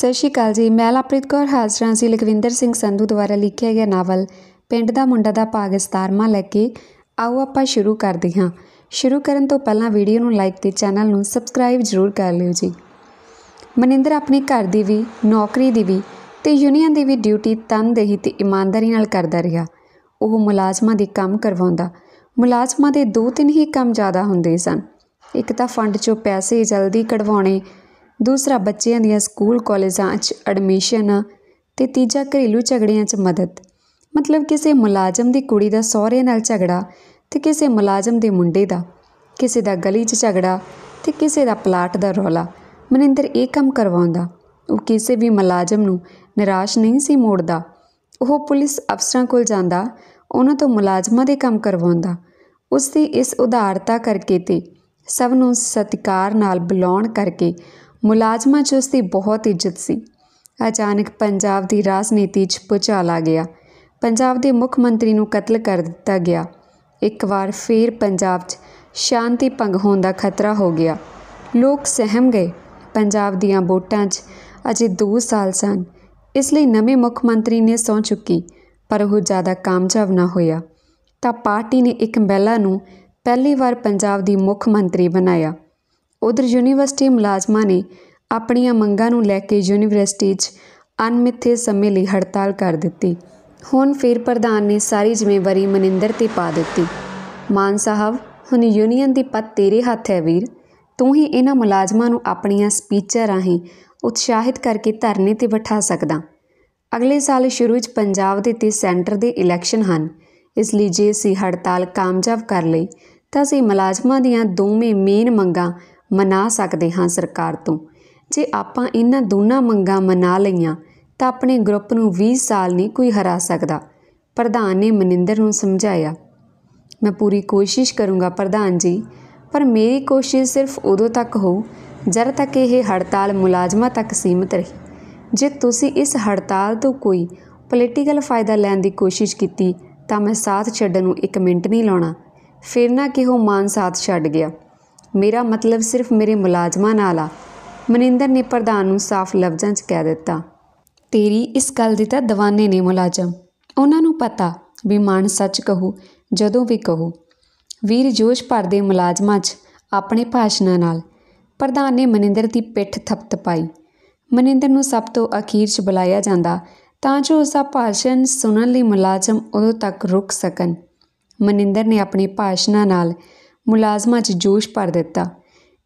ਸਤਿ ਸ਼੍ਰੀ ਅਕਾਲ ਜੀ ਮੈਂ ਲਪ੍ਰੀਤ ਕੌਰ ਹਾਜ਼ਰ ਹਾਂ ਸੀ ਲਖਵਿੰਦਰ ਸਿੰਘ ਸੰਧੂ ਦੁਆਰਾ ਲਿਖਿਆ ਗਿਆ ਨਾਵਲ ਪਿੰਡ ਦਾ ਮੁੰਡਾ ਦਾ ਭਾਗ 17ਵਾਂ ਲੈ ਕੇ ਆਓ ਆਪਾਂ ਸ਼ੁਰੂ ਕਰਦੇ ਹਾਂ ਸ਼ੁਰੂ ਕਰਨ ਤੋਂ ਪਹਿਲਾਂ ਵੀਡੀਓ ਨੂੰ ਲਾਈਕ ਤੇ ਚੈਨਲ ਨੂੰ ਸਬਸਕ੍ਰਾਈਬ ਜ਼ਰੂਰ ਕਰ ਲਿਓ ਜੀ ਮਨਿੰਦਰ ਆਪਣੇ ਘਰ ਦੀ ਵੀ ਨੌਕਰੀ ਦੀ ਵੀ ਤੇ ਯੂਨੀਅਨ ਦੀ ਵੀ ਡਿਊਟੀ ਤਨਦੇਹੀ ਤੇ ਇਮਾਨਦਾਰੀ ਨਾਲ ਕਰਦਾ ਰਿਹਾ ਉਹ ਮੁਲਾਜ਼ਮਾਂ ਦੇ ਕੰਮ ਕਰਵਾਉਂਦਾ ਮੁਲਾਜ਼ਮਾਂ ਦੇ ਦੋ ਤਿੰਨ ਹੀ ਕੰਮ ਜ਼ਿਆਦਾ ਹੁੰਦੇ ਸਨ ਇੱਕ ਤਾਂ ਫੰਡ 'ਚੋਂ ਪੈਸੇ ਜਲਦੀ ਕਢਵਾਉਣੇ ਦੂਸਰਾ ਬੱਚਿਆਂ ਦੀਆਂ ਸਕੂਲ ਕਾਲਜਾਂ 'ਚ ਐਡਮਿਸ਼ਨ ਤੇ ਤੀਜਾ ਘਰੇਲੂ ਝਗੜਿਆਂ 'ਚ ਮਦਦ ਮਤਲਬ ਕਿਸੇ ਮੁਲਾਜ਼ਮ ਦੀ ਕੁੜੀ ਦਾ ਸਹੁਰੇ ਨਾਲ ਝਗੜਾ ਤੇ ਕਿਸੇ ਮੁਲਾਜ਼ਮ ਦੇ ਮੁੰਡੇ ਦਾ ਕਿਸੇ ਦਾ ਗਲੀ 'ਚ ਝਗੜਾ ਤੇ ਕਿਸੇ ਦਾ ਪਲਾਟ ਦਾ ਰੌਲਾ ਮਨਿੰਦਰ ਇਹ ਕੰਮ ਕਰਵਾਉਂਦਾ ਉਹ ਕਿਸੇ ਵੀ ਮੁਲਾਜ਼ਮ ਨੂੰ ਨਿਰਾਸ਼ ਨਹੀਂ ਸੀ ਮੋੜਦਾ ਉਹ ਪੁਲਿਸ ਅਫਸਰਾਂ ਕੋਲ ਜਾਂਦਾ ਉਹਨਾਂ ਤੋਂ ਮੁਲਾਜ਼ਮਾਂ ਦੇ ਕੰਮ ਕਰਵਾਉਂਦਾ ਉਸ ਦੀ ਇਸ ਉਦਾਰਤਾ ਕਰਕੇ ਤੇ ਸਭ ਨੂੰ ਸਤਿਕਾਰ ਨਾਲ ਬੁਲਾਉਣ ਕਰਕੇ ਮੁਲਾਜ਼ਮਾਂ 'ਚ ਉਸ ਦੀ ਬਹੁਤ ਇੱਜ਼ਤ ਸੀ ਅਚਾਨਕ ਪੰਜਾਬ ਦੀ ਰਾਜਨੀਤੀ 'ਚ ਭੁਚਾਲ ਆ ਗਿਆ ਪੰਜਾਬ ਦੇ ਮੁੱਖ ਮੰਤਰੀ ਨੂੰ ਕਤਲ ਕਰ ਦਿੱਤਾ ਗਿਆ ਇੱਕ ਵਾਰ ਫੇਰ ਪੰਜਾਬ 'ਚ ਸ਼ਾਂਤੀ ਭੰਗ ਹੋਣ ਦਾ ਖਤਰਾ ਹੋ ਗਿਆ ਲੋਕ ਸਹਿਮ ਗਏ ਪੰਜਾਬ ਦੀਆਂ ਵੋਟਾਂ 'ਚ ਅਜੇ 2 ਸਾਲ ਸਨ ਇਸ ਲਈ ਨਵੇਂ ਮੁੱਖ ਮੰਤਰੀ ਨੇ ਸੌਂ ਚੁੱਕੀ ਪਰ ਉਹ ਜ਼ਿਆਦਾ ਕਾਮਯਾਬ ਨਾ ਹੋਇਆ ਤਾਂ ਪਾਰਟੀ ਨੇ ਇੱਕ ਮਹਿਲਾ ਨੂੰ ਪਹਿਲੀ ਵਾਰ ਪੰਜਾਬ ਦੀ ਮੁੱਖ ਮੰਤਰੀ ਬਣਾਇਆ ਉਧਰ ਯੂਨੀਵਰਸਿਟੀ ਮੁਲਾਜ਼ਮਾਂ ਨੇ ਆਪਣੀਆਂ ਮੰਗਾਂ ਨੂੰ ਲੈ ਕੇ ਯੂਨੀਵਰਸਿਟੀ 'ਚ ਅਨਮਿੱਥੇ ਸਮੇਂ ਲਈ ਹੜਤਾਲ ਕਰ ਦਿੱਤੀ ਹੁਣ ਫਿਰ ਪ੍ਰਧਾਨ ਨੇ ਸਾਰੀ ਜ਼ਿੰਮੇਵਾਰੀ ਮਨਿੰਦਰ ਤੇ ਪਾ ਦਿੱਤੀ ਮਾਨ ਸਾਹਿਬ ਹੁਣ ਯੂਨੀਅਨ ਦੀ ਪੱਤ ਤੇਰੇ ਹੱਥ ਹੈ ਵੀਰ ਤੂੰ ਹੀ ਇਹਨਾਂ ਮੁਲਾਜ਼ਮਾਂ ਨੂੰ ਆਪਣੀਆਂ ਸਪੀਚਾਂ ਰਾਹੀਂ ਉਤਸ਼ਾਹਿਤ ਕਰਕੇ ਧਰਨੇ ਤੇ ਬਿਠਾ ਸਕਦਾ ਅਗਲੇ ਸਾਲ ਸ਼ੁਰੂ ਵਿੱਚ ਪੰਜਾਬ ਦੇ ਤੇ ਸੈਂਟਰ ਦੇ ਇਲੈਕਸ਼ਨ ਹਨ ਇਸ ਲਈ ਜੇ ਸੀ ਹੜਤਾਲ ਕਾਮਯਾਬ ਕਰ ਲਈ ਤਾਂ ਅਸੀਂ ਮੁਲਾਜ਼ਮਾਂ ਦੀਆਂ ਦੋਵੇਂ ਮੇਨ ਮੰਗਾਂ ਮਨਾ ਸਕਦੇ ਹਾਂ ਸਰਕਾਰ ਤੋਂ ਜੇ ਆਪਾਂ ਇਹਨਾਂ ਦੋਨਾਂ ਮੰਗਾਂ ਮਨਾ ਲਈਆਂ ਤਾਂ ਆਪਣੇ ਗਰੁੱਪ ਨੂੰ 20 ਸਾਲ ਨਹੀਂ ਕੋਈ ਹਰਾ ਸਕਦਾ ਪ੍ਰਧਾਨ ਨੇ ਮਨਿੰਦਰ ਨੂੰ ਸਮਝਾਇਆ ਮੈਂ ਪੂਰੀ ਕੋਸ਼ਿਸ਼ ਕਰੂੰਗਾ ਪ੍ਰਧਾਨ ਜੀ ਪਰ ਮੇਰੀ ਕੋਸ਼ਿਸ਼ ਸਿਰਫ ਉਦੋਂ ਤੱਕ ਹੋ ਜਦ ਤੱਕ ਇਹ ਹੜਤਾਲ ਮੁਲਾਜ਼ਮਾਂ ਤੱਕ ਸੀਮਤ ਰਹੀ ਜੇ ਤੁਸੀਂ ਇਸ ਹੜਤਾਲ ਤੋਂ ਕੋਈ ਪੋਲੀਟੀਕਲ ਫਾਇਦਾ ਲੈਣ ਦੀ ਕੋਸ਼ਿਸ਼ ਕੀਤੀ ਤਾਂ ਮੈਂ ਸਾਥ ਛੱਡਣ ਨੂੰ 1 ਮਿੰਟ ਨਹੀਂ ਲਾਉਣਾ ਫਿਰ ਨਾ ਕਿ ਉਹ ਮਾਨ ਸਾਥ ਛੱਡ ਗਿਆ ਮੇਰਾ ਮਤਲਬ ਸਿਰਫ ਮੇਰੇ ਮੁਲਾਜ਼ਮਾਂ ਨਾਲ ਆ ਮਨਿੰਦਰ ਨੇ ਪ੍ਰਧਾਨ ਨੂੰ ਸਾਫ਼ ਲਫ਼ਜ਼ਾਂ 'ਚ ਕਹਿ ਦਿੱਤਾ ਤੇਰੀ ਇਸ ਗੱਲ ਦੀ ਤਾਂ دیਵਾਨੇ ਨੇ ਮੁਲਾਜ਼ਮ ਉਹਨਾਂ ਨੂੰ ਪਤਾ ਵੀ ਮਾਨ ਸੱਚ ਕਹੂ ਜਦੋਂ ਵੀ ਕਹੂ ਵੀਰ ਜੋਸ਼ ਭਰਦੇ ਮੁਲਾਜ਼ਮਾਂ 'ਚ ਆਪਣੇ ਭਾਸ਼ਣਾਂ ਨਾਲ ਪ੍ਰਧਾਨ ਨੇ ਮਨਿੰਦਰ ਦੀ ਪਿੱਠ ਥਪਥਪਾਈ ਮਨਿੰਦਰ ਨੂੰ ਸਭ ਤੋਂ ਅਖੀਰ 'ਚ ਬੁਲਾਇਆ ਜਾਂਦਾ ਤਾਂ ਜੋ ਉਸ ਦਾ ਭਾਸ਼ਣ ਸੁਣਨ ਲਈ ਮੁਲਾਜ਼ਮ ਉਦੋਂ ਤੱਕ ਰੁਕ ਸਕਣ ਮਨਿੰਦਰ ਨੇ ਆਪਣੇ ਭਾਸ਼ਣਾਂ ਨਾਲ ਮੁਲਾਜ਼ਮਾਂ 'ਚ ਜੋਸ਼ ਭਰ ਦਿੱਤਾ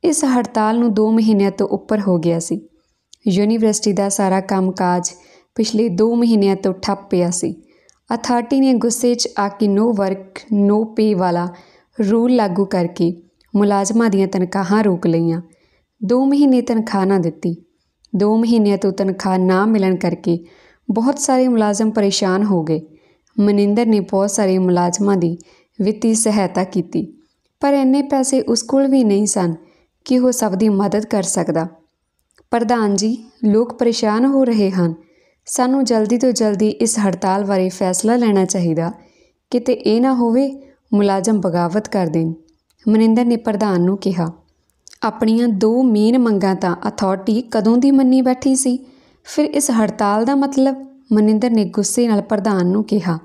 ਇਸ ਹੜਤਾਲ ਨੂੰ 2 ਮਹੀਨਿਆਂ ਤੋਂ ਉੱਪਰ ਹੋ ਗਿਆ ਸੀ ਯੂਨੀਵਰਸਿਟੀ ਦਾ ਸਾਰਾ ਕੰਮਕਾਜ ਪਿਛਲੇ 2 ਮਹੀਨਿਆਂ ਤੋਂ ਠੱਪ ਪਿਆ ਸੀ ਅਥਾਰਟੀ ਨੇ ਗੁੱਸੇ 'ਚ ਆ ਕੇ ਨੋ ਵਰਕ ਨੋ ਪੇ ਵਾਲਾ ਰੂਲ ਲਾਗੂ ਕਰਕੇ ਮੁਲਾਜ਼ਮਾਂ ਦੀਆਂ ਤਨਖਾਹਾਂ ਰੋਕ ਲਈਆਂ 2 ਮਹੀਨੇ ਤਨਖਾਹ ਨਾ ਦਿੱਤੀ 2 ਮਹੀਨਿਆਂ ਤੋਂ ਤਨਖਾਹ ਨਾ ਮਿਲਣ ਕਰਕੇ ਬਹੁਤ ਸਾਰੇ ਮੁਲਾਜ਼ਮ ਪਰੇਸ਼ਾਨ ਹੋ ਗਏ ਮਨਿੰਦਰ ਨੇ ਬਹੁਤ ਸਾਰੇ ਮੁਲਾਜ਼ਮਾਂ ਦੀ ਵਿੱਤੀ ਸਹਾਇਤਾ ਕੀਤੀ ਪਰ ਇੰਨੇ ਪੈਸੇ ਉਸ ਕੋਲ ਵੀ ਨਹੀਂ ਸਨ ਕਿ ਉਹ ਸਭ ਦੀ ਮਦਦ ਕਰ ਸਕਦਾ ਪ੍ਰਧਾਨ ਜੀ ਲੋਕ ਪਰੇਸ਼ਾਨ ਹੋ ਰਹੇ ਹਨ ਸਾਨੂੰ ਜਲਦੀ ਤੋਂ ਜਲਦੀ ਇਸ ਹੜਤਾਲ ਬਾਰੇ ਫੈਸਲਾ ਲੈਣਾ ਚਾਹੀਦਾ ਕਿਤੇ ਇਹ ਨਾ ਹੋਵੇ ਮੁਲਾਜ਼ਮ ਬਗਾਵਤ ਕਰ ਦੇਣ ਮਨਿੰਦਰ ਨੇ ਪ੍ਰਧਾਨ ਨੂੰ ਕਿਹਾ ਆਪਣੀਆਂ ਦੋ ਮੇਨ ਮੰਗਾਂ ਤਾਂ ਅਥਾਰਟੀ ਕਦੋਂ ਦੀ ਮੰਨੀ ਬੈਠੀ ਸੀ ਫਿਰ ਇਸ ਹੜਤਾਲ ਦਾ ਮਤਲਬ ਮਨਿੰਦਰ ਨੇ ਗੁੱਸੇ ਨਾਲ ਪ੍ਰਧਾਨ ਨੂੰ ਕਿਹਾ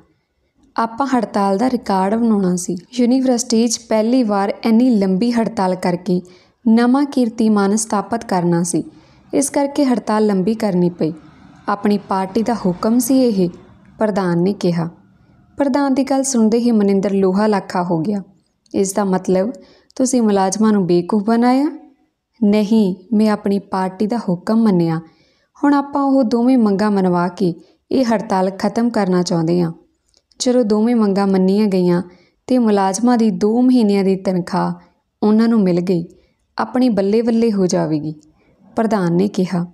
ਆਪਾਂ ਹੜਤਾਲ ਦਾ ਰਿਕਾਰਡ ਬਣਾਉਣਾ ਸੀ ਯੂਨੀਵਰਸਿਟੀ 'ਚ ਪਹਿਲੀ ਵਾਰ ਇੰਨੀ ਲੰਬੀ ਹੜਤਾਲ ਕਰਕੇ ਨਵਾਂ ਕੀਰਤੀਮਾਨ ਸਥਾਪਿਤ ਕਰਨਾ ਸੀ ਇਸ ਕਰਕੇ ਹੜਤਾਲ ਲੰਬੀ ਕਰਨੀ ਪਈ ਆਪਣੀ ਪਾਰਟੀ ਦਾ ਹੁਕਮ ਸੀ ਇਹ ਪ੍ਰਧਾਨ ਨੇ ਕਿਹਾ ਪ੍ਰਧਾਨ ਦੀ ਗੱਲ ਸੁਣਦੇ ਹੀ ਮਨਿੰਦਰ ਲੋਹਾ ਲੱਖਾ ਹੋ ਗਿਆ ਇਸ ਦਾ ਮਤਲਬ ਤੁਸੀਂ ਮੁਲਾਜ਼ਮਾਂ ਨੂੰ ਬੇਕੂਫ ਬਣਾਇਆ ਨਹੀਂ ਮੈਂ ਆਪਣੀ ਪਾਰਟੀ ਦਾ ਹੁਕਮ ਮੰਨਿਆ ਹੁਣ ਆਪਾਂ ਉਹ ਦੋਵੇਂ ਮੰਗਾਂ ਮਨਵਾ ਕੇ ਇਹ ਹੜਤਾਲ ਖਤਮ ਕਰਨਾ ਚਾਹੁੰਦੇ ਹਾਂ ਜਦੋਂ ਦੋਵੇਂ ਮੰਗਾਂ ਮੰਨੀਆਂ ਗਈਆਂ ਤੇ ਮੁਲਾਜ਼ਮਾਂ ਦੀ 2 ਮਹੀਨਿਆਂ ਦੀ ਤਨਖਾਹ ਉਹਨਾਂ ਨੂੰ ਮਿਲ ਗਈ ਆਪਣੀ ਬੱਲੇ ਬੱਲੇ ਹੋ ਜਾਵੇਗੀ ਪ੍ਰਧਾਨ ਨੇ ਕਿਹਾ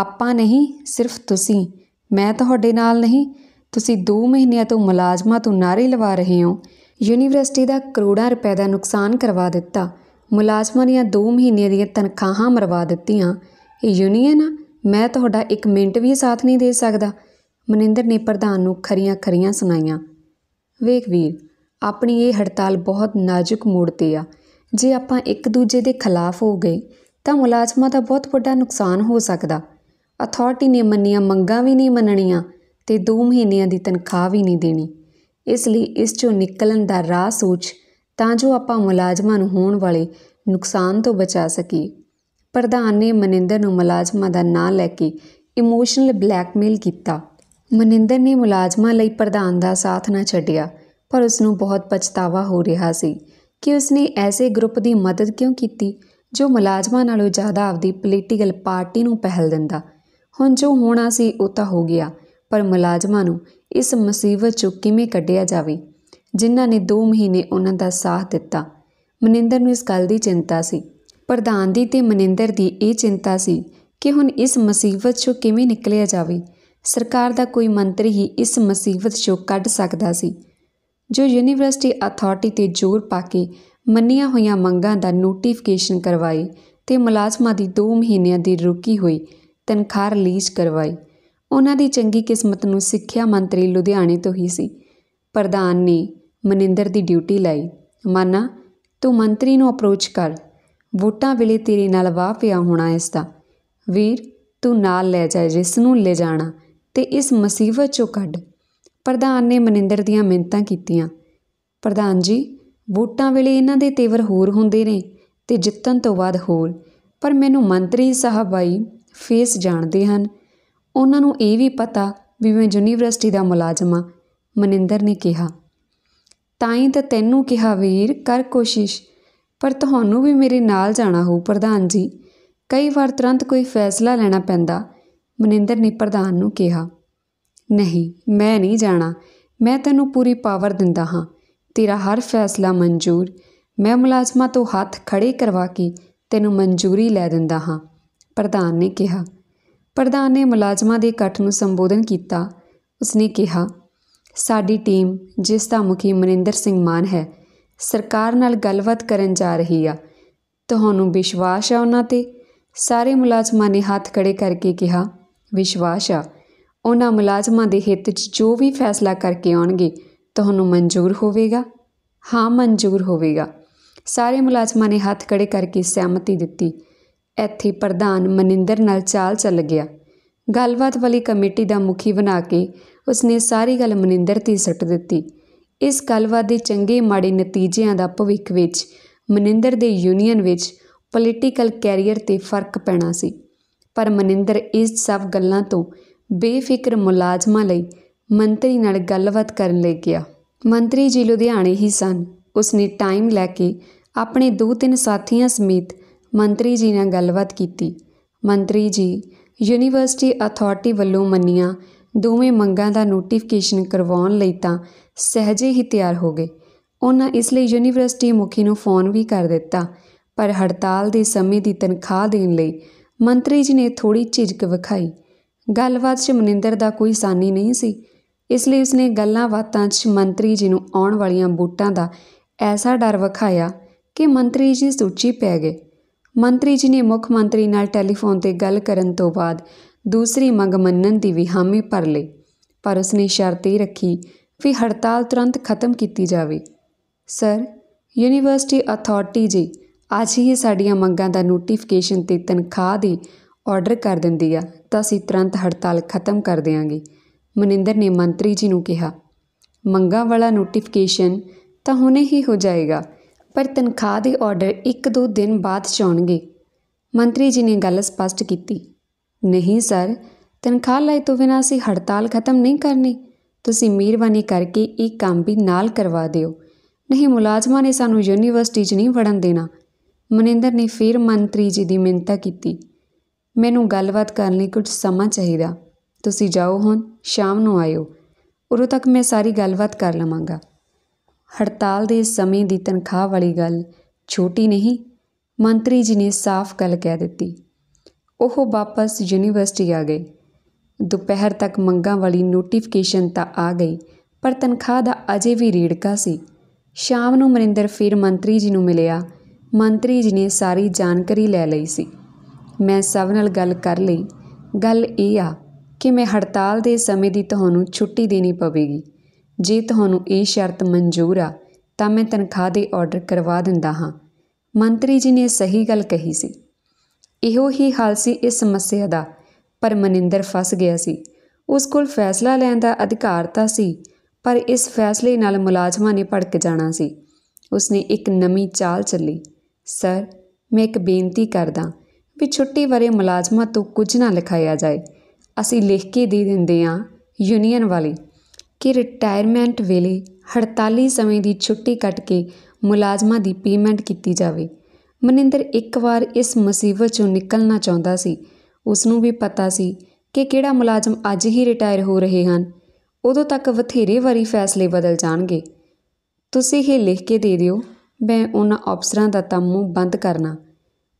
ਆਪਾਂ ਨਹੀਂ ਸਿਰਫ ਤੁਸੀਂ ਮੈਂ ਤੁਹਾਡੇ ਨਾਲ ਨਹੀਂ ਤੁਸੀਂ 2 ਮਹੀਨਿਆਂ ਤੋਂ ਮੁਲਾਜ਼ਮਾਂ ਤੋਂ ਨਾਰੇ ਲਵਾ ਰਹੇ ਹੋ ਯੂਨੀਵਰਸਿਟੀ ਦਾ ਕਰੋੜਾਂ ਰੁਪਏ ਦਾ ਨੁਕਸਾਨ ਕਰਵਾ ਦਿੱਤਾ ਮੁਲਾਜ਼ਮਾਂ ਦੀਆਂ 2 ਮਹੀਨਿਆਂ ਦੀਆਂ ਤਨਖਾਹਾਂ ਮਰਵਾ ਦਿੱਤੀਆਂ ਇਹ ਯੂਨੀਅਨ ਮੈਂ ਤੁਹਾਡਾ 1 ਮਿੰਟ ਵੀ ਸਾਥ ਨਹੀਂ ਦੇ ਸਕਦਾ ਮਨਿੰਦਰ ਨੇ ਪ੍ਰਧਾਨ ਨੂੰ ਖਰੀਆਂ-ਖਰੀਆਂ ਸੁਣਾਈਆਂ। "ਵੇਖ ਵੀਰ, ਆਪਣੀ ਇਹ ਹੜਤਾਲ ਬਹੁਤ ਨਾਜ਼ੁਕ ਮੋੜ 'ਤੇ ਆ। ਜੇ ਆਪਾਂ ਇੱਕ ਦੂਜੇ ਦੇ ਖਿਲਾਫ ਹੋ ਗਏ ਤਾਂ ਮੁਲਾਜ਼ਮਾਂ ਦਾ ਬਹੁਤ ਵੱਡਾ ਨੁਕਸਾਨ ਹੋ ਸਕਦਾ। ਅਥਾਰਟੀ ਨੇ ਮੰਨੀਆਂ ਮੰਗਾਂ ਵੀ ਨਹੀਂ ਮੰਨਣੀਆਂ ਤੇ 2 ਮਹੀਨਿਆਂ ਦੀ ਤਨਖਾਹ ਵੀ ਨਹੀਂ ਦੇਣੀ। ਇਸ ਲਈ ਇਸ 'ਚੋਂ ਨਿਕਲਣ ਦਾ ਰਾਹ ਸੋਚ ਤਾਂ ਜੋ ਆਪਾਂ ਮੁਲਾਜ਼ਮਾਂ ਨੂੰ ਹੋਣ ਵਾਲੇ ਨੁਕਸਾਨ ਤੋਂ ਬਚਾ ਸਕੀ ਪ੍ਰਧਾਨ ਨੇ ਮਨਿੰਦਰ ਨੂੰ ਮੁਲਾਜ਼ਮਾਂ ਦਾ ਨਾਂ ਲੈ ਕੇ ਇਮੋਸ਼ਨਲ ਬਲੈਕਮੇਲ ਕੀਤਾ। ਮਨਿੰਦਰ ਨੇ ਮੁਲਾਜ਼ਮਾਂ ਲਈ ਪ੍ਰਧਾਨ ਦਾ ਸਾਥ ਨਾ ਛੱਡਿਆ ਪਰ ਉਸ ਨੂੰ ਬਹੁਤ ਪਛਤਾਵਾ ਹੋ ਰਿਹਾ ਸੀ ਕਿ ਉਸ ਨੇ ਐਸੇ ਗਰੁੱਪ ਦੀ ਮਦਦ ਕਿਉਂ ਕੀਤੀ ਜੋ ਮੁਲਾਜ਼ਮਾਂ ਨਾਲੋਂ ਜ਼ਿਆਦਾ ਆਪਦੀ ਪੋਲੀਟੀਕਲ ਪਾਰਟੀ ਨੂੰ ਪਹਿਲ ਦਿੰਦਾ ਹੁਣ ਜੋ ਹੋਣਾ ਸੀ ਉਹ ਤਾਂ ਹੋ ਗਿਆ ਪਰ ਮੁਲਾਜ਼ਮਾਂ ਨੂੰ ਇਸ ਮੁਸੀਬਤ ਚੋਂ ਕਿਵੇਂ ਕੱਢਿਆ ਜਾਵੇ ਜਿਨ੍ਹਾਂ ਨੇ 2 ਮਹੀਨੇ ਉਹਨਾਂ ਦਾ ਸਾਥ ਦਿੱਤਾ ਮਨਿੰਦਰ ਨੂੰ ਇਸ ਗੱਲ ਦੀ ਚਿੰਤਾ ਸੀ ਪ੍ਰਧਾਨ ਦੀ ਤੇ ਮਨਿੰਦਰ ਦੀ ਇਹ ਚਿੰਤਾ ਸੀ ਕਿ ਹੁਣ ਇਸ ਮੁਸੀਬਤ ਚੋਂ ਕਿਵੇਂ ਨਿਕਲਿਆ ਜਾਵੇ ਸਰਕਾਰ ਦਾ ਕੋਈ ਮੰਤਰੀ ਹੀ ਇਸ ਮੁਸੀਬਤ ਚੋਂ ਕੱਢ ਸਕਦਾ ਸੀ ਜੋ ਯੂਨੀਵਰਸਿਟੀ ਅਥਾਰਟੀ ਤੇ ਜ਼ੋਰ ਪਾ ਕੇ ਮੰਨੀਆਂ ਹੋਈਆਂ ਮੰਗਾਂ ਦਾ ਨੋਟੀਫਿਕੇਸ਼ਨ ਕਰਵਾਈ ਤੇ ਮੁਲਾਜ਼ਮਾਂ ਦੀ 2 ਮਹੀਨਿਆਂ ਦੀ ਰੁਕੀ ਹੋਈ ਤਨਖਾਹ ਰਿਲੀਜ਼ ਕਰਵਾਈ ਉਹਨਾਂ ਦੀ ਚੰਗੀ ਕਿਸਮਤ ਨੂੰ ਸਿੱਖਿਆ ਮੰਤਰੀ ਲੁਧਿਆਣੇ ਤੋਂ ਹੀ ਸੀ ਪ੍ਰਧਾਨ ਨੇ ਮਨਿੰਦਰ ਦੀ ਡਿਊਟੀ ਲਈ ਮਾਨਾ ਤੂੰ ਮੰਤਰੀ ਨੂੰ ਅਪਰੋਚ ਕਰ ਵੋਟਾਂ ਵੇਲੇ ਤੇਰੇ ਨਾਲ ਵਾਪਿਆ ਹੋਣਾ ਇਸ ਦਾ ਵੀਰ ਤੂੰ ਨਾਲ ਲੈ ਜਾ ਜਿਸ ਨੂੰ ਲੈ ਜਾਣਾ ਤੇ ਇਸ ਮੁਸੀਬਤ ਚੋਂ ਕੱਢ ਪ੍ਰਧਾਨ ਨੇ ਮਨਿੰਦਰ ਦੀਆਂ ਮਿੰਤਾਂ ਕੀਤੀਆਂ ਪ੍ਰਧਾਨ ਜੀ ਵੋਟਾਂ ਵੇਲੇ ਇਹਨਾਂ ਦੇ ਤੇਵਰ ਹੋਰ ਹੁੰਦੇ ਨੇ ਤੇ ਜਿੱਤਣ ਤੋਂ ਬਾਅਦ ਹੋਰ ਪਰ ਮੈਨੂੰ ਮੰਤਰੀ ਸਾਹਿਬ ਬਾਈ ਫੇਸ ਜਾਣਦੇ ਹਨ ਉਹਨਾਂ ਨੂੰ ਇਹ ਵੀ ਪਤਾ ਵੀ ਮੈਂ ਯੂਨੀਵਰਸਿਟੀ ਦਾ ਮੁਲਾਜ਼ਮ ਆ ਮਨਿੰਦਰ ਨੇ ਕਿਹਾ ਤਾਂ ਹੀ ਤਾਂ ਤੈਨੂੰ ਕਿਹਾ ਵੀਰ ਕਰ ਕੋਸ਼ਿਸ਼ ਪਰ ਤੁਹਾਨੂੰ ਵੀ ਮੇਰੇ ਨਾਲ ਜਾਣਾ ਹੋਊ ਪ੍ਰਧਾਨ ਜੀ ਕਈ ਵਾਰ ਤੁਰੰਤ ਕੋਈ ਫੈਸਲਾ ਲੈਣਾ ਪੈਂਦਾ ਮਨਿੰਦਰ ਨੇ ਪ੍ਰਧਾਨ ਨੂੰ ਕਿਹਾ ਨਹੀਂ ਮੈਂ ਨਹੀਂ ਜਾਣਾ ਮੈਂ ਤੈਨੂੰ ਪੂਰੀ ਪਾਵਰ ਦਿੰਦਾ ਹਾਂ ਤੇਰਾ ਹਰ ਫੈਸਲਾ ਮਨਜ਼ੂਰ ਮੈਂ ਮੁਲਾਜ਼ਮਾਂ ਤੋਂ ਹੱਥ ਖੜੇ ਕਰਵਾ ਕੇ ਤੈਨੂੰ ਮਨਜ਼ੂਰੀ ਲੈ ਦਿੰਦਾ ਹਾਂ ਪ੍ਰਧਾਨ ਨੇ ਕਿਹਾ ਪ੍ਰਧਾਨ ਨੇ ਮੁਲਾਜ਼ਮਾਂ ਦੇ ਇਕੱਠ ਨੂੰ ਸੰਬੋਧਨ ਕੀਤਾ ਉਸਨੇ ਕਿਹਾ ਸਾਡੀ ਟੀਮ ਜਿਸ ਦਾ ਮੁਖੀ ਮਨਿੰਦਰ ਸਿੰਘ ਮਾਨ ਹੈ ਸਰਕਾਰ ਨਾਲ ਗੱਲਬਾਤ ਕਰਨ ਜਾ ਰਹੀ ਆ ਤੁਹਾਨੂੰ ਵਿਸ਼ਵਾਸ ਹੈ ਉਹਨਾਂ ਤੇ ਸਾਰੇ ਮੁਲਾਜ਼ਮਾਂ ਨੇ ਹੱਥ ਖੜੇ ਕਰਕੇ ਕਿਹਾ ਵਿਸ਼ਵਾਸ ਆ ਉਹਨਾਂ ਮੁਲਾਜ਼ਮਾਂ ਦੇ ਹਿੱਤ 'ਚ ਜੋ ਵੀ ਫੈਸਲਾ ਕਰਕੇ ਆਉਣਗੇ ਤੁਹਾਨੂੰ ਮਨਜ਼ੂਰ ਹੋਵੇਗਾ ਹਾਂ ਮਨਜ਼ੂਰ ਹੋਵੇਗਾ ਸਾਰੇ ਮੁਲਾਜ਼ਮਾਂ ਨੇ ਹੱਥ ਖੜੇ ਕਰਕੇ ਸਹਿਮਤੀ ਦਿੱਤੀ ਇੱਥੇ ਪ੍ਰਧਾਨ ਮਨਿੰਦਰ ਨਾਲ ਚਾਲ ਚੱਲ ਗਿਆ ਗੱਲਬਾਤ ਵਾਲੀ ਕਮੇਟੀ ਦਾ ਮੁਖੀ ਬਣਾ ਕੇ ਉਸਨੇ ਸਾਰੀ ਗੱਲ ਮਨਿੰਦਰ ਤੇ ਸੱਟ ਦਿੱਤੀ ਇਸ ਗੱਲਬਾਤ ਦੇ ਚੰਗੇ ਮਾੜੇ ਨਤੀਜਿਆਂ ਦਾ ਭਵਿੱਖ ਵਿੱਚ ਮਨਿੰਦਰ ਦੇ ਯੂਨੀਅਨ ਵਿੱਚ ਪੋਲੀਟੀਕਲ ਕੈਰੀਅਰ ਤੇ ਫਰਕ ਪੈਣਾ ਸੀ ਪਰ ਮਨਿੰਦਰ ਇਸ ਸਭ ਗੱਲਾਂ ਤੋਂ ਬੇਫਿਕਰ ਮੁਲਾਜ਼ਮਾਂ ਲਈ ਮੰਤਰੀ ਨਾਲ ਗੱਲਬਾਤ ਕਰਨ ਲੱਗ ਗਿਆ ਮੰਤਰੀ ਜੀ ਲੁਧਿਆਣੇ ਹੀ ਸਨ ਉਸਨੇ ਟਾਈਮ ਲੈ ਕੇ ਆਪਣੇ ਦੋ ਤਿੰਨ ਸਾਥੀਆਂ ਸਮੇਤ ਮੰਤਰੀ ਜੀ ਨਾਲ ਗੱਲਬਾਤ ਕੀਤੀ ਮੰਤਰੀ ਜੀ ਯੂਨੀਵਰਸਿਟੀ ਅਥਾਰਟੀ ਵੱਲੋਂ ਮੰਨੀਆਂ ਦੋਵੇਂ ਮੰਗਾਂ ਦਾ ਨੋਟੀਫਿਕੇਸ਼ਨ ਕਰਵਾਉਣ ਲਈ ਤਾਂ ਸਹਜੇ ਹੀ ਤਿਆਰ ਹੋ ਗਏ ਉਹਨਾਂ ਇਸ ਲਈ ਯੂਨੀਵਰਸਿਟੀ ਮੁਖੀ ਨੂੰ ਫੋਨ ਵੀ ਕਰ ਦਿੱਤਾ ਪਰ ਹੜਤਾਲ ਦੇ ਸਮੇਂ ਦੀ ਤਨਖਾਹ ਦੇਣ ਲਈ ਮੰਤਰੀ ਜੀ ਨੇ ਥੋੜੀ ਝਿਜਕ ਵਿਖਾਈ ਗੱਲਬਾਤ 'ਚ ਮਨਿੰਦਰ ਦਾ ਕੋਈ ਸਾਨੀ ਨਹੀਂ ਸੀ ਇਸ ਲਈ ਉਸਨੇ ਗੱਲਾਂ ਬਾਤਾਂ 'ਚ ਮੰਤਰੀ ਜੀ ਨੂੰ ਆਉਣ ਵਾਲੀਆਂ ਬੂਟਾਂ ਦਾ ਐਸਾ ਡਰ ਵਿਖਾਇਆ ਕਿ ਮੰਤਰੀ ਜੀ ਸੁੱਚੀ ਪੈ ਗਏ ਮੰਤਰੀ ਜੀ ਨੇ ਮੁੱਖ ਮੰਤਰੀ ਨਾਲ ਟੈਲੀਫੋਨ ਤੇ ਗੱਲ ਕਰਨ ਤੋਂ ਬਾਅਦ ਦੂਸਰੀ ਮੰਗ ਮੰਨਣ ਦੀ ਵੀ ਹਾਮੀ ਭਰ ਲਈ ਪਰ ਉਸਨੇ ਸ਼ਰਤ ਇਹ ਰੱਖੀ ਕਿ ਹੜਤਾਲ ਤੁਰੰਤ ਖਤਮ ਕੀਤੀ ਜਾਵੇ ਸਰ ਯੂਨੀਵਰਸਿਟੀ ਅਥਾਰਟੀ ਜੀ ਅੱਜ ਹੀ ਸਾਡੀਆਂ ਮੰਗਾਂ ਦਾ ਨੋਟੀਫਿਕੇਸ਼ਨ ਤੇ ਤਨਖਾਹ ਦੇ ਆਰਡਰ ਕਰ ਦਿੰਦੀ ਆ ਤਾਂ ਅਸੀਂ ਤੁਰੰਤ ਹੜਤਾਲ ਖਤਮ ਕਰ ਦੇਵਾਂਗੇ ਮਨਿੰਦਰ ਨੇ ਮੰਤਰੀ ਜੀ ਨੂੰ ਕਿਹਾ ਮੰਗਾਂ ਵਾਲਾ ਨੋਟੀਫਿਕੇਸ਼ਨ ਤਾਂ ਹੁਣੇ ਹੀ ਹੋ ਜਾਏਗਾ ਪਰ ਤਨਖਾਹ ਦੇ ਆਰਡਰ 1-2 ਦਿਨ ਬਾਅਦ ਚਾਉਣਗੇ ਮੰਤਰੀ ਜੀ ਨੇ ਗੱਲ ਸਪਸ਼ਟ ਕੀਤੀ ਨਹੀਂ ਸਰ ਤਨਖਾਹ ਲਈ ਤੋਂ ਬਿਨਾਂ ਅਸੀਂ ਹੜਤਾਲ ਖਤਮ ਨਹੀਂ ਕਰਨੀ ਤੁਸੀਂ ਮਿਹਰਬਾਨੀ ਕਰਕੇ ਇਹ ਕੰਮ ਵੀ ਨਾਲ ਕਰਵਾ ਦਿਓ ਨਹੀਂ ਮੁਲਾਜ਼ਮਾਂ ਨੇ ਸਾਨੂੰ ਯੂਨੀਵਰਸਿਟੀ 'ਚ ਨਹੀਂ ਵੜਨ ਦੇਣਾ ਮਨਿੰਦਰ ਨੇ ਫਿਰ ਮੰਤਰੀ ਜੀ ਦੀ ਮਿੰਤਾ ਕੀਤੀ ਮੈਨੂੰ ਗੱਲਬਾਤ ਕਰਨ ਲਈ ਕੁਝ ਸਮਾਂ ਚਾਹੀਦਾ ਤੁਸੀਂ ਜਾਓ ਹੁਣ ਸ਼ਾਮ ਨੂੰ ਆਇਓ ਉਰੋ ਤੱਕ ਮੈਂ ਸਾਰੀ ਗੱਲਬਾਤ ਕਰ ਲਵਾਂਗਾ ਹੜਤਾਲ ਦੇ ਸਮੇਂ ਦੀ ਤਨਖਾਹ ਵਾਲੀ ਗੱਲ ਛੋਟੀ ਨਹੀਂ ਮੰਤਰੀ ਜੀ ਨੇ ਸਾਫ਼ ਗੱਲ ਕਹਿ ਦਿੱਤੀ ਉਹ ਵਾਪਸ ਯੂਨੀਵਰਸਿਟੀ ਆ ਗਏ ਦੁਪਹਿਰ ਤੱਕ ਮੰਗਾਂ ਵਾਲੀ ਨੋਟੀਫਿਕੇਸ਼ਨ ਤਾਂ ਆ ਗਈ ਪਰ ਤਨਖਾਹ ਦਾ ਅਜੇ ਵੀ ਰੀੜਕਾ ਸੀ ਸ਼ਾਮ ਨੂੰ ਮਨਿੰਦਰ ਫਿਰ ਮੰਤਰੀ ਜੀ ਨੂੰ ਮਿਲਿਆ ਮੰਤਰੀ ਜੀ ਨੇ ਸਾਰੀ ਜਾਣਕਾਰੀ ਲੈ ਲਈ ਸੀ ਮੈਂ ਸਭ ਨਾਲ ਗੱਲ ਕਰ ਲਈ ਗੱਲ ਇਹ ਆ ਕਿ ਮੈਂ ਹੜਤਾਲ ਦੇ ਸਮੇਂ ਦੀ ਤੁਹਾਨੂੰ ਛੁੱਟੀ ਦੇਣੀ ਪਵੇਗੀ ਜੇ ਤੁਹਾਨੂੰ ਇਹ ਸ਼ਰਤ ਮਨਜ਼ੂਰ ਆ ਤਾਂ ਮੈਂ ਤਨਖਾਹ ਦੇ ਆਰਡਰ ਕਰਵਾ ਦਿੰਦਾ ਹਾਂ ਮੰਤਰੀ ਜੀ ਨੇ ਸਹੀ ਗੱਲ ਕਹੀ ਸੀ ਇਹੋ ਹੀ ਹਾਲ ਸੀ ਇਸ ਸਮੱਸਿਆ ਦਾ ਪਰ ਮਨਿੰਦਰ ਫਸ ਗਿਆ ਸੀ ਉਸ ਕੋਲ ਫੈਸਲਾ ਲੈਣ ਦਾ ਅਧਿਕਾਰ ਤਾਂ ਸੀ ਪਰ ਇਸ ਫੈਸਲੇ ਨਾਲ ਮੁਲਾਜ਼ਮਾਂ ਨੇ ਭੜਕ ਜਾਣਾ ਸੀ ਉਸਨੇ ਇੱਕ ਨਵੀਂ ਚਾਲ ਚੱਲੀ ਸਰ ਮੈਂ ਇੱਕ ਬੇਨਤੀ ਕਰਦਾ ਵੀ ਛੁੱਟੀ ਬਾਰੇ ਮੁਲਾਜ਼ਮਾਂ ਤੋਂ ਕੁਝ ਨਾ ਲਿਖਾਇਆ ਜਾਏ ਅਸੀਂ ਲਿਖ ਕੇ ਦੇ ਦਿੰਦੇ ਹਾਂ ਯੂਨੀਅਨ ਵਾਲੇ ਕਿ ਰਿਟਾਇਰਮੈਂਟ ਵੇਲੇ ਹੜਤਾਲੀ ਸਮੇਂ ਦੀ ਛੁੱਟੀ ਕੱਟ ਕੇ ਮੁਲਾਜ਼ਮਾਂ ਦੀ ਪੇਮੈਂਟ ਕੀਤੀ ਜਾਵੇ ਮਨਿੰਦਰ ਇੱਕ ਵਾਰ ਇਸ ਮੁਸੀਬਤ ਚੋਂ ਨਿਕਲਣਾ ਚਾਹੁੰਦਾ ਸੀ ਉਸ ਨੂੰ ਵੀ ਪਤਾ ਸੀ ਕਿ ਕਿਹੜਾ ਮੁਲਾਜ਼ਮ ਅੱਜ ਹੀ ਰਿਟਾਇਰ ਹੋ ਰਹੇ ਹਨ ਉਦੋਂ ਤੱਕ ਬਥੇਰੇ ਵਾਰੀ ਫੈਸਲੇ ਬਦਲ ਜਾਣਗੇ ਤੁਸੀਂ ਇਹ ਲਿਖ ਕੇ ਦੇ ਦਿਓ ਮੈਂ ਉਹਨਾਂ ਅਫਸਰਾਂ ਦਾ ਤੰਮੂ ਬੰਦ ਕਰਨਾ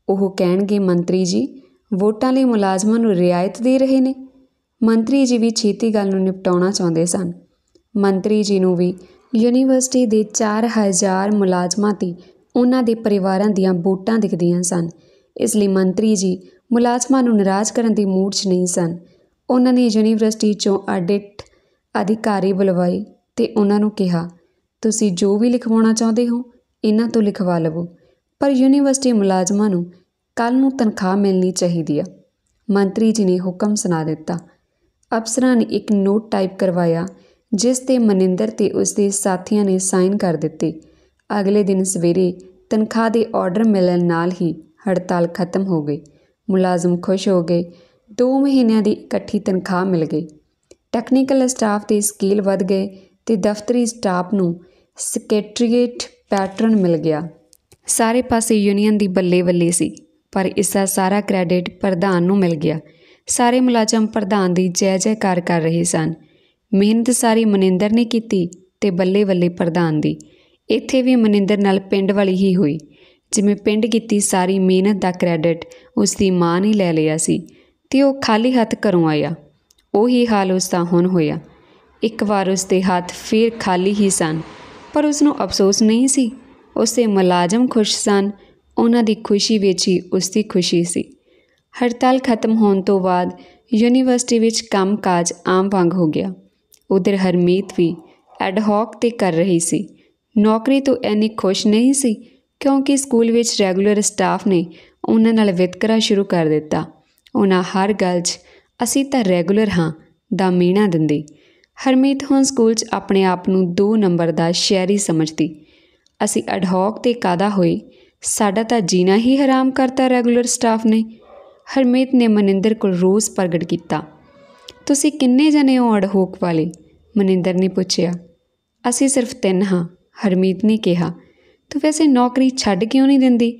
ਉਹ ਕਹਿਣਗੇ ਮੰਤਰੀ ਜੀ ਵੋਟਾਂ ਲਈ ਮੁਲਾਜ਼ਮਾਂ ਨੂੰ ਰਿਆਇਤ ਦੇ ਰਹੇ ਨੇ ਮੰਤਰੀ ਜੀ ਵੀ ਛੇਤੀ ਗੱਲ ਨੂੰ ਨਿਪਟਾਉਣਾ ਚਾਹੁੰਦੇ ਸਨ ਮੰਤਰੀ ਜੀ ਨੂੰ ਵੀ ਯੂਨੀਵਰਸਿਟੀ ਦੇ 4000 ਮੁਲਾਜ਼ਮਾਂ ਤੇ ਉਹਨਾਂ ਦੇ ਪਰਿਵਾਰਾਂ ਦੀਆਂ ਵੋਟਾਂ ਦਿਖਦੀਆਂ ਸਨ ਇਸ ਲਈ ਮੰਤਰੀ ਜੀ ਮੁਲਾਜ਼ਮਾਂ ਨੂੰ ਨਾਰਾਜ਼ ਕਰਨ ਦੇ ਮੂਡ 'ਚ ਨਹੀਂ ਸਨ ਉਹਨਾਂ ਨੇ ਯੂਨੀਵਰਸਿਟੀ 'ਚੋਂ ਆਡਿਟ ਅਧਿਕਾਰੀ ਬੁਲਵਾਏ ਤੇ ਉਹਨਾਂ ਨੂੰ ਕਿਹਾ ਤੁਸੀਂ ਜੋ ਵੀ ਲਿਖਵਾਉਣਾ ਚਾਹੁੰਦੇ ਹੋ ਇਹਨਾਂ ਤੋਂ ਲਿਖਵਾ ਲਵੋ ਪਰ ਯੂਨੀਵਰਸਿਟੀ ਮੁਲਾਜ਼ਮਾਂ ਨੂੰ ਕੱਲ ਨੂੰ ਤਨਖਾਹ ਮਿਲਣੀ ਚਾਹੀਦੀ ਆ ਮੰਤਰੀ ਜੀ ਨੇ ਹੁਕਮ ਸੁਣਾ ਦਿੱਤਾ ਅਫਸਰਾਂ ਨੇ ਇੱਕ ਨੋਟ ਟਾਈਪ ਕਰਵਾਇਆ ਜਿਸ ਤੇ ਮਨਿੰਦਰ ਤੇ ਉਸ ਦੇ ਸਾਥੀਆਂ ਨੇ ਸਾਈਨ ਕਰ ਦਿੱਤੇ ਅਗਲੇ ਦਿਨ ਸਵੇਰੇ ਤਨਖਾਹ ਦੇ ਆਰਡਰ ਮਿਲਣ ਨਾਲ ਹੀ ਹੜਤਾਲ ਖਤਮ ਹੋ ਗਈ ਮੁਲਾਜ਼ਮ ਖੁਸ਼ ਹੋ ਗਏ 2 ਮਹੀਨਿਆਂ ਦੀ ਇਕੱਠੀ ਤਨਖਾਹ ਮਿਲ ਗਈ ਟੈਕਨੀਕਲ ਸਟਾਫ ਦੇ ਸਕੇਲ ਵਧ ਗਏ ਤੇ ਦਫ਼ਤਰੀ ਸਟਾਫ ਨੂੰ ਸੈਕਟਰੀਏਟ ਪੈਟਰਨ ਮਿਲ ਗਿਆ ਸਾਰੇ ਪਾਸੇ ਯੂਨੀਅਨ ਦੀ ਬੱਲੇ ਬੱਲੇ ਸੀ ਪਰ ਇਸ ਦਾ ਸਾਰਾ ਕ੍ਰੈਡਿਟ ਪ੍ਰਧਾਨ ਨੂੰ ਮਿਲ ਗਿਆ ਸਾਰੇ ਮੁਲਾਜ਼ਮ ਪ੍ਰਧਾਨ ਦੀ ਜੈ ਜੈਕਾਰ ਕਰ ਰਹੇ ਸਨ ਮਿਹਨਤ ਸਾਰੀ ਮਨਿੰਦਰ ਨੇ ਕੀਤੀ ਤੇ ਬੱਲੇ ਬੱਲੇ ਪ੍ਰਧਾਨ ਦੀ ਇੱਥੇ ਵੀ ਮਨਿੰਦਰ ਨਾਲ ਪਿੰਡ ਵਾਲੀ ਹੀ ਹੋਈ ਜਿਵੇਂ ਪਿੰਡ ਕੀਤੀ ਸਾਰੀ ਮਿਹਨਤ ਦਾ ਕ੍ਰੈਡਿਟ ਉਸ ਦੀ ਮਾਂ ਨੇ ਲੈ ਲਿਆ ਸੀ ਤੇ ਉਹ ਖਾਲੀ ਹੱਥ ਘਰੋਂ ਆਇਆ ਉਹੀ ਹਾਲ ਉਸ ਦਾ ਹੁਣ ਹੋਇਆ ਇੱਕ ਵਾਰ ਉਸ ਦੇ ਹੱਥ ਫੇਰ ਖਾਲੀ ਹੀ ਸਨ ਪਰ ਉਸ ਨੂੰ ਅਫਸੋਸ ਨਹੀਂ ਸੀ ਉਸੇ ਮੁਲਾਜ਼ਮ ਖੁਸ਼ ਸਨ ਉਹਨਾਂ ਦੀ ਖੁਸ਼ੀ ਵਿੱਚ ਹੀ ਉਸ ਦੀ ਖੁਸ਼ੀ ਸੀ ਹੜਤਾਲ ਖਤਮ ਹੋਣ ਤੋਂ ਬਾਅਦ ਯੂਨੀਵਰਸਿਟੀ ਵਿੱਚ ਕੰਮਕਾਜ ਆਮ ਵਾਂਗ ਹੋ ਗਿਆ ਉਧਰ ਹਰਮੀਤ ਵੀ ਐਡ ਹੌਕ ਤੇ ਕਰ ਰਹੀ ਸੀ ਨੌਕਰੀ ਤੋਂ ਐਨੀ ਖੁਸ਼ ਨਹੀਂ ਸੀ ਕਿਉਂਕਿ ਸਕੂਲ ਵਿੱਚ ਰੈਗੂਲਰ ਸਟਾਫ ਨੇ ਉਹਨਾਂ ਨਾਲ ਵਿਤਕਰਾ ਸ਼ੁਰੂ ਕਰ ਦਿੱਤਾ ਉਹਨਾਂ ਹਰ ਗੱਲ 'ਚ ਅਸੀਂ ਤਾਂ ਰੈਗੂਲਰ ਹਾਂ ਦਾ ਮੀਣਾ ਦਿੰਦੇ ਹਰਮੀਤ ਹੁਣ ਸਕੂਲ 'ਚ ਆਪਣੇ ਆਪ ਨੂੰ ਦੋ ਨੰਬਰ ਦਾ ਸ਼ੈਰੀ ਸਮਝਦੀ ਅਸੀਂ ਅਡਹੌਕ ਤੇ ਕਾਦਾ ਹੋਏ ਸਾਡਾ ਤਾਂ ਜੀਣਾ ਹੀ ਹਰਾਮ ਕਰਤਾ ਰੈਗੂਲਰ ਸਟਾਫ ਨੇ ਹਰਮੀਤ ਨੇ ਮਨਿੰਦਰ ਕੋਲ ਰੋਸ ਪ੍ਰਗਟ ਕੀਤਾ ਤੁਸੀਂ ਕਿੰਨੇ ਜਣੇ ਹੋ ਅਡਹੌਕ ਵਾਲੇ ਮਨਿੰਦਰ ਨੇ ਪੁੱਛਿਆ ਅਸੀਂ ਸਿਰਫ ਤਿੰਨ ਹਾਂ ਹਰਮੀਤ ਨੇ ਕਿਹਾ ਤੂੰ ਵੈਸੇ ਨੌਕਰੀ ਛੱਡ ਕਿਉਂ ਨਹੀਂ ਦਿੰਦੀ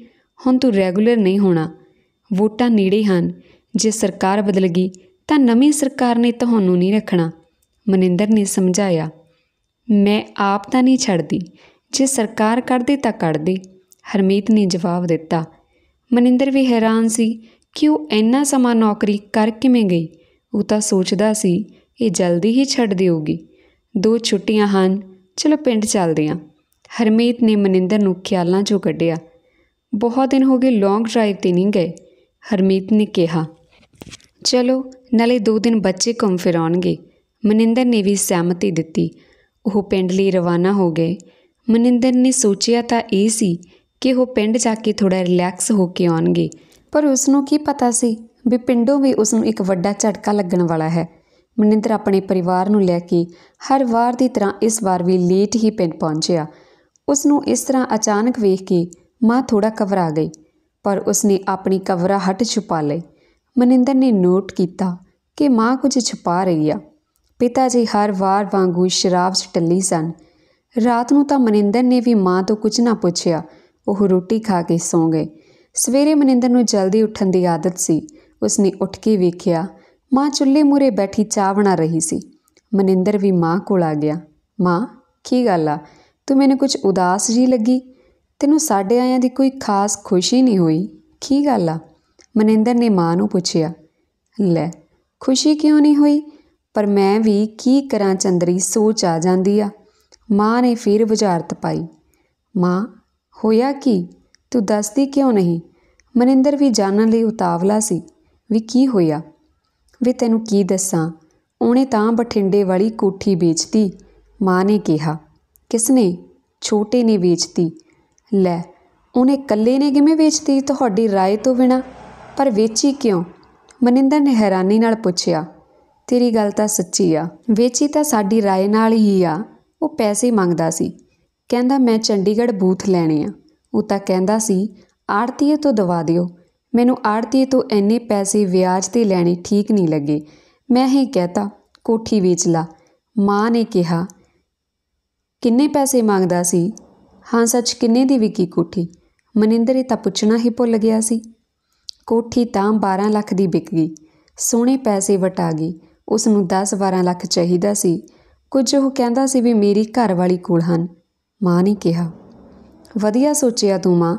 ਹੁਣ ਤੂੰ ਰੈਗੂਲਰ ਨਹੀਂ ਹੋਣਾ ਵੋਟਾਂ ਨੇੜੇ ਹਨ ਜੇ ਸਰਕਾਰ ਬਦਲ ਗਈ ਤਾਂ ਨਵੀਂ ਸਰਕਾਰ ਨੇ ਤੁਹਾਨੂੰ ਨਹੀਂ ਰੱਖਣਾ ਮਨਿੰਦਰ ਨੇ ਸਮਝਾਇਆ ਮੈਂ ਆਪ ਤਾਂ ਨਹੀਂ ਛੱਡਦੀ ਜੇ ਸਰਕਾਰ ਕਰਦੇ ਤਾਂ ਕਰਦੇ ਹਰਮੀਤ ਨੇ ਜਵਾਬ ਦਿੱਤਾ ਮਨਿੰਦਰ ਵੀ ਹੈਰਾਨ ਸੀ ਕਿ ਉਹ ਇੰਨਾ ਸਮਾਂ ਨੌਕਰੀ ਕਰ ਕਿਵੇਂ ਗਈ ਉਹ ਤਾਂ ਸੋਚਦਾ ਸੀ ਇਹ ਜਲਦੀ ਹੀ ਛੱਡ ਦੇਊਗੀ ਦੋ ਛੁੱਟੀਆਂ ਹਨ ਚਲੋ ਪਿੰਡ ਚੱਲਦੇ ਹਾਂ ਹਰਮੀਤ ਨੇ ਮਨਿੰਦਰ ਨੂੰ ਖਿਆਲਾਂ 'ਚੋਂ ਕੱਢਿਆ ਬਹੁਤ ਦਿਨ ਹੋ ਗਏ ਲੌਂਗ ਡਰਾਈਵ ਤੇ ਨਹੀਂ ਗਏ ਹਰਮੀਤ ਨੇ ਕਿਹਾ ਚਲੋ ਨਾਲੇ ਦੋ ਦਿਨ ਬੱਚੇ ਘੁੰਮ ਫਿਰ ਮਨਿੰਦਰ ਨੇ ਵੀ ਸਹਿਮਤੀ ਦਿੱਤੀ ਉਹ ਪਿੰਡ ਲਈ ਰਵਾਨਾ ਹੋ ਗਏ ਮਨਿੰਦਰ ਨੇ ਸੋਚਿਆ ਤਾਂ ਇਹ ਸੀ ਕਿ ਉਹ ਪਿੰਡ ਜਾ ਕੇ ਥੋੜਾ ਰਿਲੈਕਸ ਹੋ ਕੇ ਆਉਣਗੇ ਪਰ ਉਸ ਨੂੰ ਕੀ ਪਤਾ ਸੀ ਵੀ ਪਿੰਡੋਂ ਵੀ ਉਸ ਨੂੰ ਇੱਕ ਵੱਡਾ ਝਟਕਾ ਲੱਗਣ ਵਾਲਾ ਹੈ ਮਨਿੰਦਰ ਆਪਣੇ ਪਰਿਵਾਰ ਨੂੰ ਲੈ ਕੇ ਹਰ ਵਾਰ ਦੀ ਤਰ੍ਹਾਂ ਇਸ ਵਾਰ ਵੀ ਲੇਟ ਹੀ ਪਿੰਡ ਪਹੁੰਚਿਆ ਉਸ ਨੂੰ ਇਸ ਤਰ੍ਹਾਂ ਅਚਾਨਕ ਵੇਖ ਕੇ ਮਾਂ ਥੋੜਾ ਘਬਰਾ ਗਈ ਪਰ ਉਸ ਨੇ ਆਪਣੀ ਹਟ ਛੁਪਾ ਲਈ ਮਨਿੰਦਰ ਨੇ ਨੋਟ ਕੀਤਾ ਕਿ ਮਾਂ ਕੁਝ ਛੁਪਾ ਰਹੀ ਆ ਪਿਤਾ ਜੀ ਹਰ ਵਾਰ ਵਾਂਗੂ ਸ਼ਰਾਬ 'ਚ ਟੱਲੀ ਸਨ ਰਾਤ ਨੂੰ ਤਾਂ ਮਨਿੰਦਰ ਨੇ ਵੀ ਮਾਂ ਤੋਂ ਕੁਝ ਨਾ ਪੁੱਛਿਆ ਉਹ ਰੋਟੀ ਖਾ ਕੇ ਸੌਂ ਗਏ ਸਵੇਰੇ ਮਨਿੰਦਰ ਨੂੰ ਜਲਦੀ ਉੱਠਣ ਦੀ ਆਦਤ ਸੀ ਉਸਨੇ ਉੱਠ ਕੇ ਵੇਖਿਆ ਮਾਂ ਚੁੱਲ੍ਹੇ ਮੂਰੇ ਬੈਠੀ ਚਾਹ ਬਣਾ ਰਹੀ ਸੀ ਮਨਿੰਦਰ ਵੀ ਮਾਂ ਕੋਲ ਆ ਗਿਆ ਮਾਂ ਕੀ ਗੱਲ ਆ ਤੂੰ ਮੈਨੂੰ ਕੁਝ ਉਦਾਸ ਜੀ ਲੱਗੀ ਤੈਨੂੰ ਸਾਡੇ ਆਇਆਂ ਦੀ ਕੋਈ ਖਾਸ ਖੁਸ਼ੀ ਨਹੀਂ ਹੋਈ ਕੀ ਗੱਲ ਆ ਮਨਿੰਦਰ ਨੇ ਮਾਂ ਨੂੰ ਪੁੱਛਿਆ ਲੈ ਖੁਸ਼ੀ ਕਿਉਂ ਨਹੀਂ ਹੋਈ ਪਰ ਮੈਂ ਵੀ ਕੀ ਕਰਾਂ ਚੰਦਰੀ ਸੋਚ ਆ ਜਾਂਦੀ ਆ ਮਾਂ ਨੇ ਫਿਰ ਬੁਝਾਰਤ ਪਾਈ ਮਾਂ ਹੋਇਆ ਕੀ ਤੂੰ ਦੱਸਦੀ ਕਿਉਂ ਨਹੀਂ ਮਨਿੰਦਰ ਵੀ ਜਾਣਨ ਲਈ ਉਤਾਵਲਾ ਸੀ ਵੀ ਕੀ ਹੋਇਆ ਵੀ ਤੈਨੂੰ ਕੀ ਦੱਸਾਂ ਉਹਨੇ ਤਾਂ ਬਠਿੰਡੇ ਵਾਲੀ ਕੋਠੀ ਵੇਚਤੀ ਮਾਂ ਨੇ ਕਿਹਾ ਕਿਸਨੇ ਛੋਟੇ ਨੇ ਵੇਚਤੀ ਲੈ ਉਹਨੇ ਇਕੱਲੇ ਨੇ ਕਿਵੇਂ ਵੇਚਤੀ ਤੁਹਾਡੀ رائے ਤੋਂ ਬਿਨਾ ਪਰ ਵੇਚੀ ਕਿਉਂ ਮਨਿੰਦਰ ਨੇ ਹੈਰਾਨੀ ਨਾਲ ਪੁੱਛਿਆ ਤੇਰੀ ਗੱਲ ਤਾਂ ਸੱਚੀ ਆ ਵੇਚੀ ਤਾਂ ਸਾਡੀ ਰਾਏ ਨਾਲ ਹੀ ਆ ਉਹ ਪੈਸੇ ਮੰਗਦਾ ਸੀ ਕਹਿੰਦਾ ਮੈਂ ਚੰਡੀਗੜ੍ਹ ਬੂਥ ਲੈਣੇ ਆ ਉਹ ਤਾਂ ਕਹਿੰਦਾ ਸੀ ਆੜਤੀਏ ਤੋਂ ਦਵਾ ਦਿਓ ਮੈਨੂੰ ਆੜਤੀਏ ਤੋਂ ਐਨੇ ਪੈਸੇ ਵਿਆਜ ਤੇ ਲੈਣੇ ਠੀਕ ਨਹੀਂ ਲੱਗੇ ਮੈਂ ਹੀ ਕਹਤਾ ਕੋਠੀ ਵੇਚ ਲਾ ਮਾਂ ਨੇ ਕਿਹਾ ਕਿੰਨੇ ਪੈਸੇ ਮੰਗਦਾ ਸੀ ਹਾਂ ਸੱਚ ਕਿੰਨੇ ਦੀ ਵਿਕੀ ਕੋਠੀ ਮਨਿੰਦਰ ਇਹ ਤਾਂ ਪੁੱਛਣਾ ਹੀ ਭੁੱਲ ਗਿਆ ਸੀ ਕੋਠੀ ਤਾਂ 12 ਲੱਖ ਦੀ ਵਿਕ ਗਈ ਸੋਹਣੇ ਪੈਸੇ ਵਟਾ ਗਈ ਉਸ ਨੂੰ 10-12 ਲੱਖ ਚਾਹੀਦਾ ਸੀ ਕੁਝ ਉਹ ਕਹਿੰਦਾ ਸੀ ਵੀ ਮੇਰੀ ਘਰ ਵਾਲੀ ਕੋਲ ਹਨ ਮਾਂ ਨੇ ਕਿਹਾ ਵਧੀਆ ਸੋਚਿਆ ਤੂੰ ਮਾਂ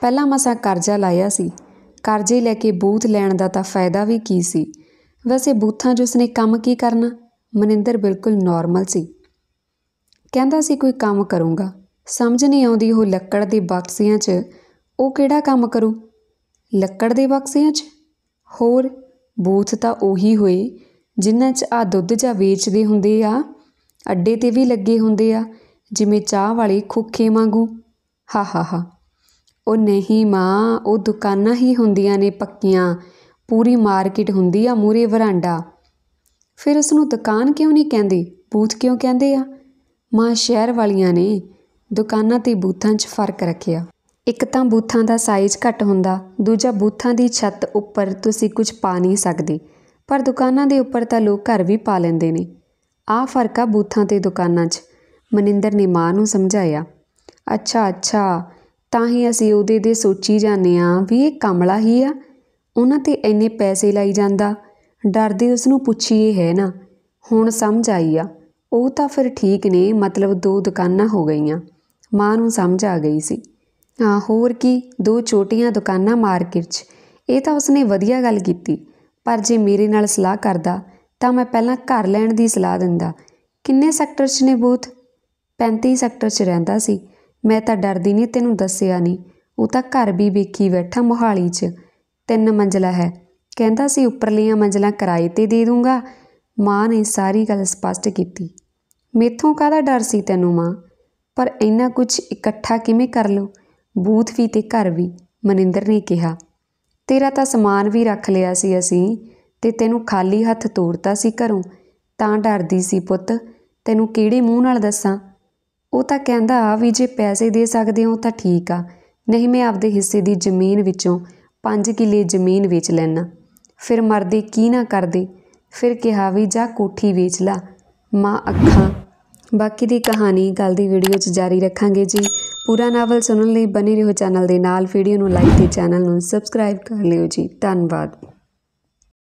ਪਹਿਲਾਂ ਮਸਾ ਕਰਜ਼ਾ ਲਾਇਆ ਸੀ ਕਰਜ਼ੇ ਲੈ ਕੇ ਬੂਥ ਲੈਣ ਦਾ ਤਾਂ ਫਾਇਦਾ ਵੀ ਕੀ ਸੀ ਵੈਸੇ ਬੂਥਾਂ 'ਚ ਉਸਨੇ ਕੰਮ ਕੀ ਕਰਨਾ ਮਨਿੰਦਰ ਬਿਲਕੁਲ ਨਾਰਮਲ ਸੀ ਕਹਿੰਦਾ ਸੀ ਕੋਈ ਕੰਮ ਕਰੂੰਗਾ ਸਮਝ ਨਹੀਂ ਆਉਂਦੀ ਉਹ ਲੱਕੜ ਦੇ ਬਕਸਿਆਂ 'ਚ ਉਹ ਕਿਹੜਾ ਕੰਮ ਕਰੂ ਲੱਕੜ ਦੇ ਬਕਸਿਆਂ 'ਚ ਹੋਰ ਬੂਥ ਤਾਂ ਉਹੀ ਹੋਏ ਜਿਨ੍ਹਾਂ 'ਚ ਆ ਦੁੱਧ ਜਾਂ ਵੇਚਦੇ ਹੁੰਦੇ ਆ ਅੱਡੇ 'ਤੇ ਵੀ ਲੱਗੇ ਹੁੰਦੇ ਆ ਜਿਵੇਂ ਚਾਹ ਵਾਲੇ ਖੁੱਖੇ ਵਾਂਗੂ ਹਾ ਹਾ ਹਾ ਉਹ ਨਹੀਂ ਮਾਂ ਉਹ ਦੁਕਾਨਾਂ ਹੀ ਹੁੰਦੀਆਂ ਨੇ ਪੱਕੀਆਂ ਪੂਰੀ ਮਾਰਕੀਟ ਹੁੰਦੀ ਆ ਮੂਰੇ ਵਰਾਂਡਾ ਫਿਰ ਉਸ ਨੂੰ ਦੁਕਾਨ ਕਿਉਂ ਨਹੀਂ ਕਹਿੰਦੇ ਬੂਥ ਕਿਉਂ ਕਹਿੰਦੇ ਆ ਮਾਂ ਸ਼ਹਿਰ ਵਾਲੀਆਂ ਨੇ ਦੁਕਾਨਾਂ ਤੇ ਬੂਥਾਂ 'ਚ ਫਰਕ ਰੱਖਿਆ ਇੱਕ ਤਾਂ ਬੂਥਾਂ ਦਾ ਸਾਈਜ਼ ਘੱਟ ਹੁੰਦਾ ਦੂਜਾ ਬੂਥਾਂ ਦੀ ਛੱਤ ਉੱਪਰ ਤੁਸੀਂ ਕੁਝ ਪਾ ਨਹੀਂ ਸਕਦੇ ਪਰ ਦੁਕਾਨਾਂ ਦੇ ਉੱਪਰ ਤਾਂ ਲੋਕ ਘਰ ਵੀ ਪਾ ਲੈਂਦੇ ਨੇ ਆਹ ਫਰਕ ਆ ਬੂਥਾਂ ਤੇ ਦੁਕਾਨਾਂ 'ਚ ਮਨਿੰਦਰ ਨੇ ਮਾਂ ਨੂੰ ਸਮਝਾਇਆ ਅੱਛਾ ਅੱਛਾ ਤਾਂ ਹੀ ਅਸੀਂ ਉਹਦੇ ਦੇ ਸੋਚੀ ਜਾਂਦੇ ਆ ਵੀ ਇਹ ਕਮਲਾ ਹੀ ਆ ਉਹਨਾਂ ਤੇ ਇੰਨੇ ਪੈਸੇ ਲਾਈ ਜਾਂਦਾ ਡਰਦੇ ਉਸ ਨੂੰ ਪੁੱਛੀਏ ਹੈ ਨਾ ਹੁਣ ਸਮਝ ਆਈ ਆ ਉਹ ਤਾਂ ਫਿਰ ਠੀਕ ਨੇ ਮਤਲਬ ਦੋ ਦੁਕਾਨਾਂ ਹੋ ਗਈਆਂ ਮਾਂ ਨੂੰ ਸਮਝ ਆ ਗਈ ਸੀ ਹਾਂ ਹੋਰ ਕੀ ਦੋ ਛੋਟੀਆਂ ਦੁਕਾਨਾਂ ਮਾਰਕੀਟ 'ਚ ਇਹ ਤਾਂ ਉਸਨੇ ਵਧੀਆ ਗੱਲ ਕੀਤੀ ਪਰ ਜੇ ਮੇਰੇ ਨਾਲ ਸਲਾਹ ਕਰਦਾ ਤਾਂ ਮੈਂ ਪਹਿਲਾਂ ਘਰ ਲੈਣ ਦੀ ਸਲਾਹ ਦਿੰਦਾ ਕਿੰਨੇ ਸੈਕਟਰ 'ਚ ਨੇ ਬੂਥ 35 ਸੈਕਟਰ 'ਚ ਰਹਿੰਦਾ ਸੀ ਮੈਂ ਤਾਂ ਡਰਦੀ ਨਹੀਂ ਤੈਨੂੰ ਦੱਸਿਆ ਨਹੀਂ ਉਹ ਤਾਂ ਘਰ ਵੀ ਵੇਖੀ ਬੈਠਾ ਮੋਹਾਲੀ 'ਚ ਤਿੰਨ ਮੰਜ਼ਲਾ ਹੈ ਕਹਿੰਦਾ ਸੀ ਉੱਪਰਲੀਆਂ ਮੰਜ਼ਲਾਂ ਕਿਰਾਏ ਤੇ ਦੇ ਦੂੰਗਾ ਮਾਂ ਨੇ ਸਾਰੀ ਗੱਲ ਸਪਸ਼ਟ ਕੀਤੀ ਮੇਥੋਂ ਕਾਹਦਾ ਡਰ ਸੀ ਤੈਨੂੰ ਮਾਂ ਪਰ ਇੰਨਾ ਕੁਝ ਇਕੱਠਾ ਕਿਵੇਂ ਕਰ ਲੋ ਬੂਥ ਵੀ ਤੇ ਘਰ ਵੀ ਮਨਿੰਦਰ ਨੇ ਕਿਹਾ ਤੇਰਾ ਤਾਂ ਸਮਾਨ ਵੀ ਰੱਖ ਲਿਆ ਸੀ ਅਸੀਂ ਤੇ ਤੈਨੂੰ ਖਾਲੀ ਹੱਥ ਤੋਰਤਾ ਸੀ ਘਰੋਂ ਤਾਂ ਡਰਦੀ ਸੀ ਪੁੱਤ ਤੈਨੂੰ ਕਿਹੜੇ ਮੂੰਹ ਨਾਲ ਦੱਸਾਂ ਉਹ ਤਾਂ ਕਹਿੰਦਾ ਆ ਵੀ ਜੇ ਪੈਸੇ ਦੇ ਸਕਦੇ ਹੋ ਤਾਂ ਠੀਕ ਆ ਨਹੀਂ ਮੈਂ ਆਪਦੇ ਹਿੱਸੇ ਦੀ ਜ਼ਮੀਨ ਵਿੱਚੋਂ 5 ਕਿੱਲੇ ਜ਼ਮੀਨ ਵੇਚ ਲੈਣਾ ਫਿਰ ਮਰਦੇ ਕੀ ਨਾ ਕਰਦੇ ਫਿਰ ਕਿਹਾ ਵੀ ਜਾ ਕੋਠੀ ਵੇਚ ਲਾ ਮਾਂ ਅੱਖਾਂ ਬਾਕੀ ਦੀ ਕਹਾਣੀ ਕੱਲ ਦੀ ਵੀਡੀਓ 'ਚ ਜਾਰੀ ਰੱਖਾਂਗੇ ਜੀ ਪੂਰਾ ਨਾਵਲ ਸੁਣਨ ਲਈ ਬਨੇ ਰਹੋ ਚੈਨਲ ਦੇ ਨਾਲ ਵੀਡੀਓ ਨੂੰ ਲਾਈਕ ਤੇ ਚੈਨਲ ਨੂੰ ਸਬਸਕ੍ਰਾਈਬ ਕਰ ਲਿਓ ਜੀ ਧੰਨਵਾਦ